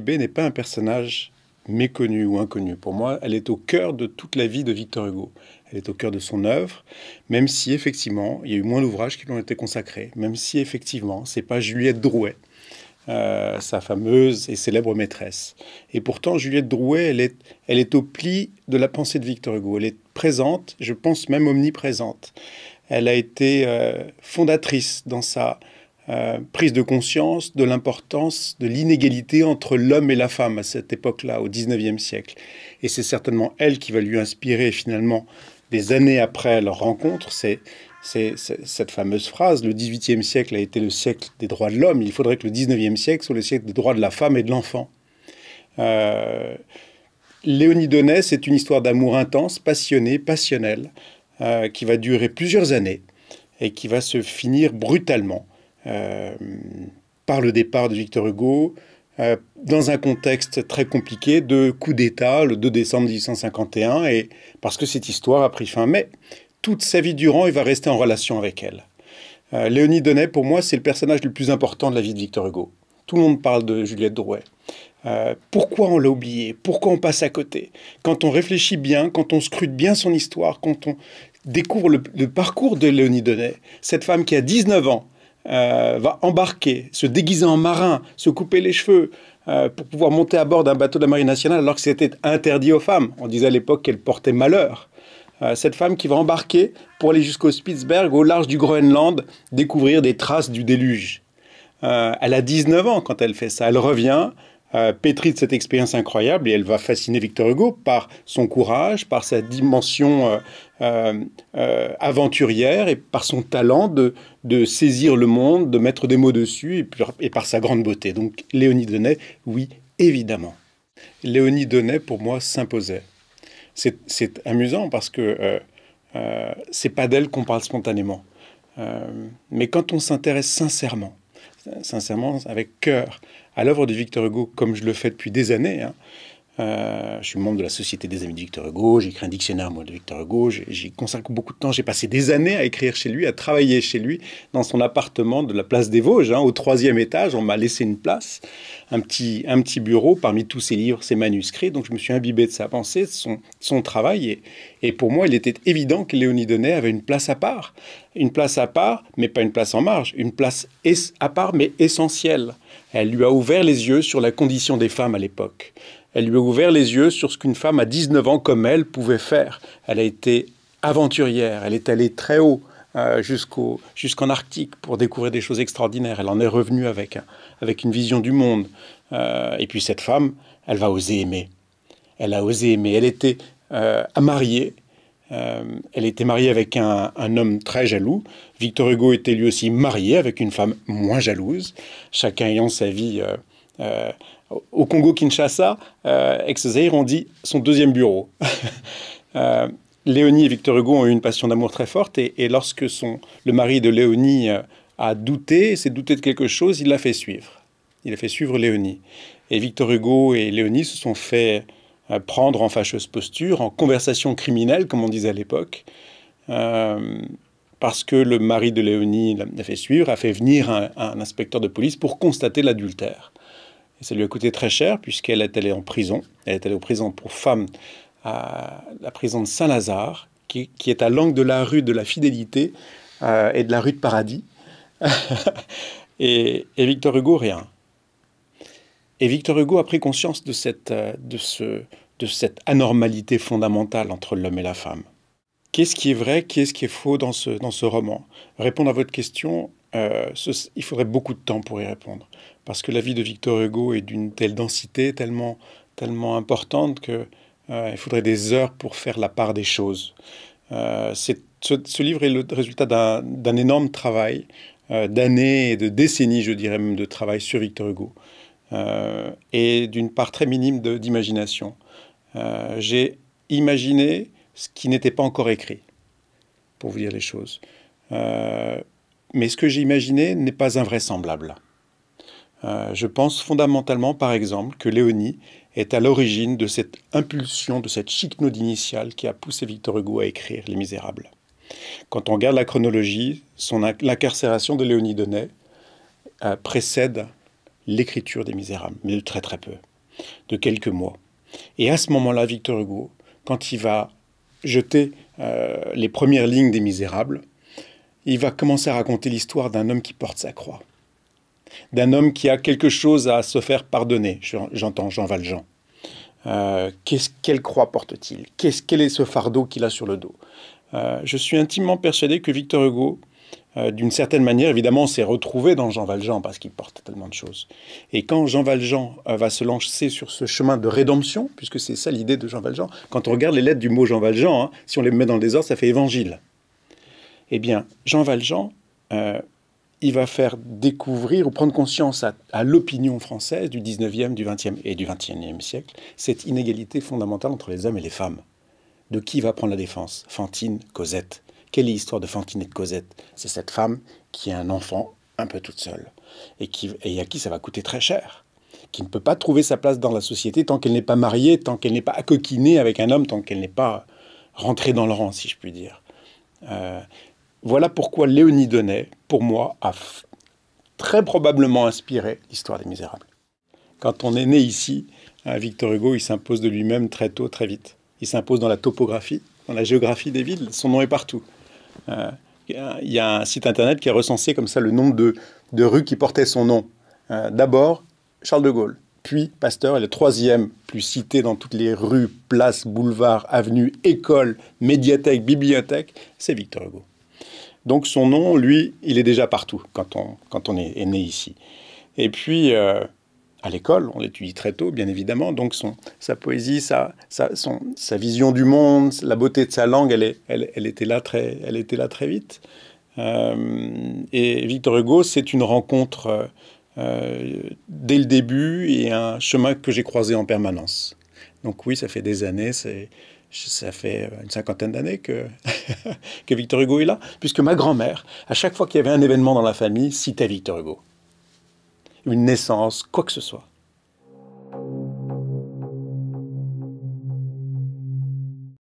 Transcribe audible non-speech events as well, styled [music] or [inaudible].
n'est pas un personnage méconnu ou inconnu. Pour moi, elle est au cœur de toute la vie de Victor Hugo. Elle est au cœur de son œuvre, même si effectivement, il y a eu moins d'ouvrages qui lui ont été consacrés, même si effectivement, c'est pas Juliette Drouet, euh, sa fameuse et célèbre maîtresse. Et pourtant, Juliette Drouet, elle est, elle est au pli de la pensée de Victor Hugo. Elle est présente, je pense même omniprésente. Elle a été euh, fondatrice dans sa euh, prise de conscience de l'importance de l'inégalité entre l'homme et la femme à cette époque-là, au 19e siècle. Et c'est certainement elle qui va lui inspirer finalement des années après leur rencontre. C'est cette fameuse phrase, le XVIIIe siècle a été le siècle des droits de l'homme, il faudrait que le 19e siècle soit le siècle des droits de la femme et de l'enfant. Euh, Léonie Donnet, c'est une histoire d'amour intense, passionnée, passionnelle, euh, qui va durer plusieurs années et qui va se finir brutalement euh, par le départ de Victor Hugo, euh, dans un contexte très compliqué de coup d'État le 2 décembre 1851, et parce que cette histoire a pris fin. Mais toute sa vie durant, il va rester en relation avec elle. Euh, Léonie Donnet, pour moi, c'est le personnage le plus important de la vie de Victor Hugo. Tout le monde parle de Juliette Drouet. Euh, pourquoi on l'a oublié Pourquoi on passe à côté Quand on réfléchit bien, quand on scrute bien son histoire, quand on découvre le, le parcours de Léonie Donnet, cette femme qui a 19 ans, euh, va embarquer, se déguiser en marin, se couper les cheveux euh, pour pouvoir monter à bord d'un bateau de la Marine nationale alors que c'était interdit aux femmes. On disait à l'époque qu'elle portait malheur. Euh, cette femme qui va embarquer pour aller jusqu'au Spitzberg, au large du Groenland, découvrir des traces du déluge. elle a 19 ans quand elle fait ça. Elle revient, euh, de cette expérience incroyable et elle va fasciner Victor Hugo par son courage, par sa dimension euh, euh, euh, aventurière et par son talent de, saisir le monde, de mettre des mots dessus et, par sa grande beauté. Donc Léonie Denet, oui, évidemment. Léonie Denet, pour moi, s'imposait. C'est amusant parce que c'est pas d'elle qu'on parle spontanément. mais quand on s'intéresse sincèrement euh, sincèrement, avec cœur, à l'œuvre de Victor Hugo, comme je le fais depuis des années, hein, euh, je suis membre de la Société des Amis de Victor Hugo, j'ai un dictionnaire moi, de Victor Hugo, j'y consacre beaucoup de temps, j'ai passé des années à écrire chez lui, à travailler chez lui, dans son appartement de la place des Vosges, hein, au troisième étage, on m'a laissé une place, un petit, un petit bureau parmi tous ses livres, ses manuscrits, donc je me suis imbibé de sa pensée, de son, son travail, et, et pour moi il était évident que Léonie Denet avait une place à part, une place à part, mais pas une place en marge, une place à part mais essentielle. Elle lui a ouvert les yeux sur la condition des femmes à l'époque. Elle lui a ouvert les yeux sur ce qu'une femme à 19 ans comme elle pouvait faire. Elle a été aventurière, elle est allée très haut. Euh, jusqu'au, jusqu'en Arctique pour découvrir des choses extraordinaires. Elle en est revenue avec, avec une vision du monde. Euh, et puis cette femme, elle va oser aimer. Elle a osé aimer. Elle était euh, mariée. Euh, elle était mariée avec un, un, homme très jaloux. Victor Hugo était lui aussi marié avec une femme moins jalouse, chacun ayant sa vie au Congo-Kinshasa, ex-Zaïre, euh, on dit son deuxième bureau. [laughs] Euh, Léonie et Victor Hugo ont eu une passion d'amour très forte et, lorsque son, le mari de Léonie euh, a douté, s'est douté de quelque chose, il l'a fait suivre. Il a fait suivre Léonie. Et Victor Hugo et Léonie se sont fait prendre en fâcheuse posture, en conversation criminelle, comme on disait à l'époque, parce que le mari de Léonie l'a fait suivre, a fait venir un inspecteur de police pour constater l'adultère ça lui a coûté très cher puisqu'elle est allée en prison. Elle est allée en prison pour femme à la prison de Saint-Lazare, qui, est à l'angle de la rue de la Fidélité euh, et de la rue de Paradis. [laughs] et, Victor Hugo, rien. Et Victor Hugo a pris conscience de cette, euh, de ce, de cette anormalité fondamentale entre l'homme et la femme. Qu'est-ce qui est vrai, qu'est-ce qui est faux dans ce, dans ce roman Répondre à votre question, euh, il faudrait beaucoup de temps pour y répondre. Parce que la vie de Victor Hugo est d'une telle densité, tellement, tellement importante, qu'il euh, faudrait des heures pour faire la part des choses. Euh, ce, ce, livre est le résultat d'un énorme travail, d'années et de décennies, je dirais même, de travail sur Victor Hugo, et d'une part très minime d'imagination. J'ai imaginé ce qui n'était pas encore écrit, pour vous dire les choses. Mais ce que j'ai imaginé n'est pas invraisemblable. Euh, je pense fondamentalement, par exemple, que Léonie est à l'origine de cette impulsion, de cette chiquenaude initiale qui a poussé Victor Hugo à écrire Les Misérables. Quand on regarde la chronologie, l'incarcération de Léonie Donnet euh, précède l'écriture des Misérables, mais de très très peu, de quelques mois. Et à ce moment-là, Victor Hugo, quand il va jeter euh, les premières lignes des Misérables, il va commencer à raconter l'histoire d'un homme qui porte sa croix, d'un homme qui a quelque chose à se faire pardonner, j'entends Jean Valjean. Euh, quelle croix porte-t-il Quel est ce fardeau qu'il a sur le dos euh, Je suis intimement persuadé que Victor Hugo, euh, d'une certaine manière, évidemment, s'est retrouvé dans Jean Valjean parce qu'il porte tellement de choses. Et quand Jean Valjean va se lancer sur ce chemin de rédemption, puisque c'est ça l'idée de Jean Valjean, quand on regarde les lettres du mot Jean Valjean, hein, si on les met dans le désordre, ça fait évangile. Eh bien, Jean Valjean, euh, il va faire découvrir ou prendre conscience à, l'opinion française du 19e, du 20e et du 21e siècle cette inégalité fondamentale entre les hommes et les femmes. De qui va prendre la défense Fantine, Cosette. Quelle est l'histoire de Fantine et de Cosette C'est cette femme qui a un enfant un peu toute seule et, qui, et à qui ça va coûter très cher qui ne peut pas trouver sa place dans la société tant qu'elle n'est pas mariée, tant qu'elle n'est pas coquinée avec un homme, tant qu'elle n'est pas rentrée dans le rang, si je puis dire. Euh, voilà pourquoi Léonie Donnet, pour moi, a très probablement inspiré l'histoire des Misérables. Quand on est né ici, hein, Victor Hugo, il s'impose de lui-même très tôt, très vite. Il s'impose dans la topographie, dans la géographie des villes. Son nom est partout. Euh, il y a un site internet qui a recensé comme ça le nombre de, rues qui portaient son nom. Euh, d'abord, Charles de Gaulle, puis Pasteur Et le troisième plus cité dans toutes les rues, places, boulevards, avenues, écoles, médiathèques, bibliothèques, c'est Victor Hugo. Donc son nom, lui, il est déjà partout quand on, quand on est, né ici. Et puis, euh, à l'école, on l'étudie très tôt, bien évidemment, donc son, sa poésie, sa, sa, vision du monde, la beauté de sa langue, elle, est, elle, était, là très, elle était là très vite. Euh, et Victor Hugo, c'est une rencontre euh, dès le début et un chemin que j'ai croisé en permanence. Donc oui, ça fait des années, ça fait une cinquantaine d'années que [laughs] que Victor Hugo est là, puisque ma grand-mère, à chaque fois qu'il y avait un événement dans la famille, citait Victor Hugo. Une naissance, quoi que ce soit.